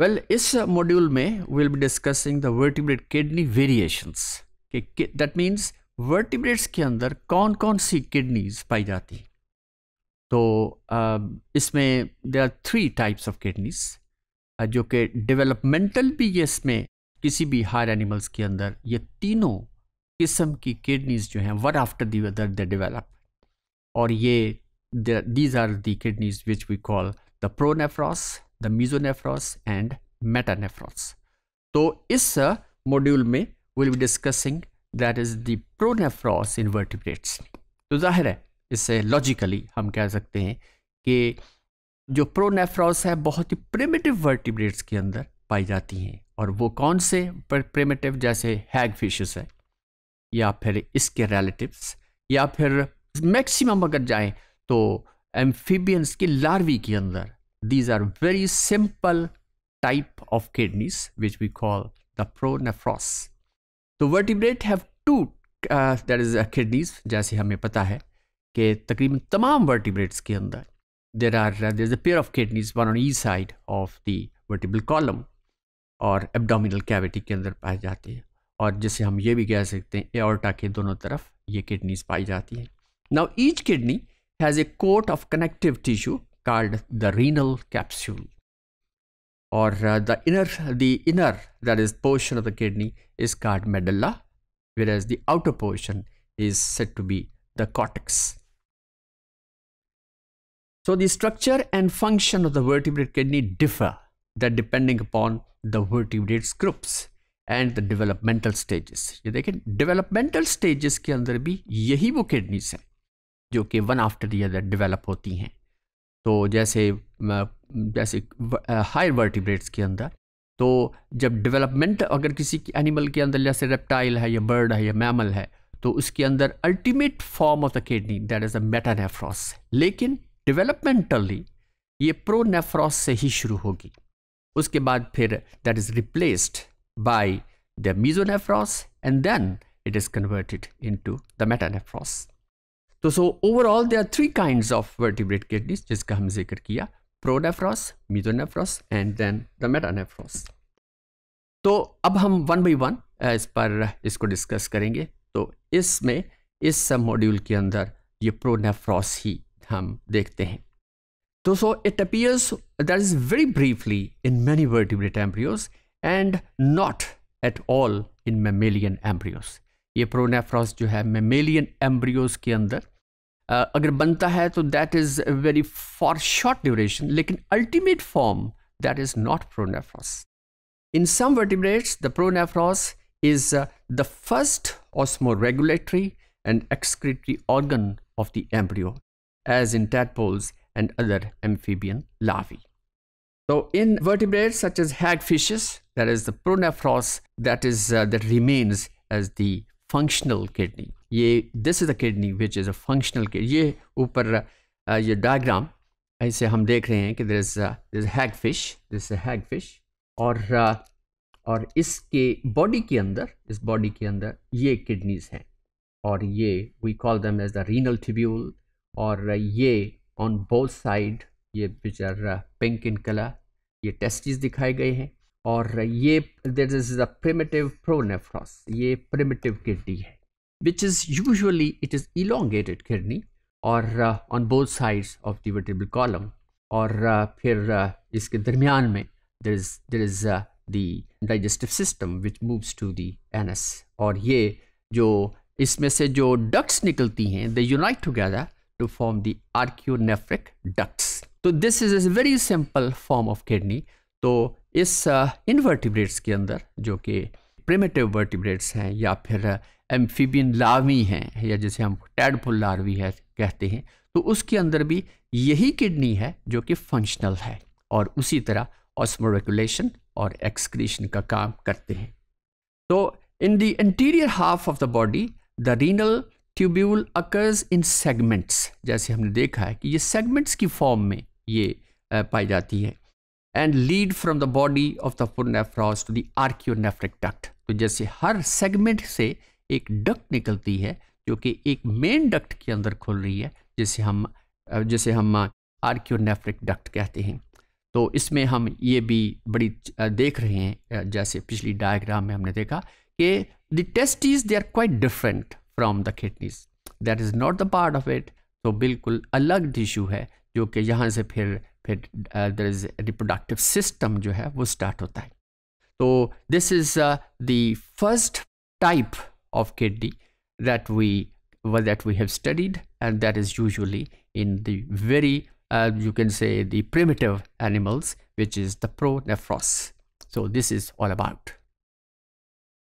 Well well, इस module में will be discussing the vertebrate kidney variations that means vertebrates के अंदर कौन कौन सी किडनीज पाई जाती तो इसमें there are three types of kidneys जो कि डेवलपमेंटल भी ये इसमें किसी भी हार एनिमल्स के अंदर ये तीनों किस्म की किडनीज जो हैं one after the other they develop और ये these are the kidneys which we call the pronephros the mesonephros and metanephros तो इस मॉड्यूल uh, में will be discussing that is the pronephros in vertebrates तो जाहिर है इससे लॉजिकली हम कह सकते हैं कि जो प्रोनेफ्रॉस है बहुत ही प्रिमेटिव वर्टिब्रेट्स के अंदर पाई जाती हैं और वो कौन से प्रिमेटिव जैसे हैग फिशेस है या फिर इसके रिलेटिव्स या फिर मैक्सिमम अगर जाएं तो एम्फीबियंस की लार्वी के अंदर These are very simple type of kidneys which we call the pronephros. तो vertebrate have two that is kidneys जैसे हमें पता है कि तकरीबन तमाम वर्टिब्रेट्स के अंदर there are there is a pair of kidneys one on each side of the vertebral column और एब्डोमिनल कैविटी के अंदर पाए जाते हैं और जिसे हम ये भी कह सकते हैं एओर्टा के दोनों तरफ ये किडनीज पाई जाती हैं now each kidney has a coat of connective tissue called the renal capsule or uh, the inner the inner that is portion of the kidney is called medulla whereas the outer portion is said to be the cortex so the structure and function of the vertebrate kidney differ that depending upon the vertebrates groups and the developmental stages. They can developmental stages के अंदर भी यही वो kidneys हैं जो कि one after the other develop होती हैं तो जैसे जैसे हायर वर्टिब्रेट्स के अंदर तो जब डेवलपमेंट अगर किसी की एनिमल के अंदर जैसे रेप्टाइल है या बर्ड है या मैमल है तो उसके अंदर ultimate form of the kidney that is a metanephros लेकिन डेवलपमेंटली ये प्रोनेफ्रॉस से ही शुरू होगी उसके बाद फिर that is replaced by the mesonephros and then it is converted to the metanephros तो so overall they are three kind of vertebrate kidneys जिसका हम जिक्र किया pronephros mesonephros and then the metanephros तो अब हम वन बाई वन इस पर इसको डिस्कस करेंगे तो इसमें इस मॉड्यूल के अंदर ये प्रोनेफ्रॉस ही हम देखते हैं तो so it appears that is very briefly in many vertebrate embryos and not at all in mammalian embryos ये प्रोनेफ्रॉस जो है मेमेलियन एम्ब्रियोज के अंदर अगर बनता है तो that is short duration. Short duration लेकिन ultimate form that is not pronephros in some vertebrates is uh, the first osmoregulatory and excretory organ of the embryo, as in tadpoles and other amphibian larvae. So, in vertebrates such as hagfishes, that is the pronephros uh, that remains as the functional kidney. ये this is a kidney which is a functional kidney ये ऊपर ये diagram ऐसे हम देख रहे हैं कि there is this hagfish this hagfish और और इसके बॉडी के अंदर इस बॉडी के अंदर ये किडनीज हैं और ये we call them as the renal tubule और ये ऑन बोथ साइड ये which are pink in colour ये टेस्टिस दिखाए गए हैं और ये this is a primitive pronephros ये प्रिमेटिव किडनी है which is usually it is elongated kidney or uh, on both sides of the vertebral column or uh, phir uh, iske darmiyan mein there is there is uh, the digestive system which moves to the anus aur ye jo isme se jo ducts nikalti hain they unite together to form the arcunephric ducts so this is a very simple form of kidney to is uh, invertebrates ke andar jo ke primitive vertebrates hain ya phir uh, amphibian larvae हैं या जिसे हम टैडपुल larvae है कहते हैं तो उसके अंदर भी यही किडनी है जो कि फंक्शनल है और उसी तरह ऑस्मोरेगुलेशन और एक्सक्रीशन का काम करते हैं तो in the interior half of the body the renal tubule occurs in segments जैसे हमने देखा है कि ये सेगमेंट्स की फॉर्म में ये पाई जाती है and lead from the body of the nephros to the archinephric duct तो जैसे हर सेगमेंट से एक डक्ट निकलती है जो कि एक मेन डक्ट के अंदर खुल रही है जिसे हम जिसे हम आर्क्योनेफ्रिक डक्ट कहते हैं तो इसमें हम ये भी बड़ी देख रहे हैं जैसे पिछली डायग्राम में हमने देखा कि the is they are quite different from the kidneys that is not the part of it तो बिल्कुल अलग टिश्यू है जो कि यहाँ से फिर फिर दर इज़ रिप्रोडक्टिव सिस्टम जो है वो स्टार्ट होता है तो this is the first type of KD that we well, that we have studied and that is usually in the very uh, you can say the primitive animals which is the pronephros so this is all about